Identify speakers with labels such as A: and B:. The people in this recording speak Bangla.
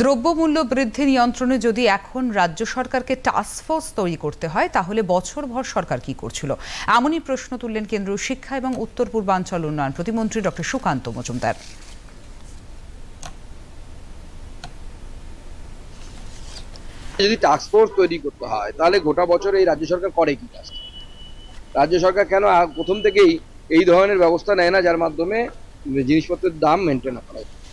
A: দ্রব্যমূল্য বৃদ্ধি নিয়ন্ত্রণে যদি এখন রাজ্য সরকারকে টাস্কফোর্স তৈরি করতে হয় তাহলে বছরভর সরকার কি করছিল এমনই প্রশ্ন তুললেন কেন্দ্রীয় শিক্ষা এবং উত্তর পূর্বাঞ্চল উন্নয়ন প্রতিমন্ত্রী ডক্টর সুকান্ত মজুমদার
B: যদি টাস্কফোর্স তৈরি করতে হয় তাহলে গোটা বছর এই রাজ্য সরকার করে কি কাজ রাজ্য সরকার কেন প্রথম থেকেই এই ধরনের ব্যবস্থা নেয় না যার মাধ্যমে জিনিসপত্রের দাম মেনটেন করা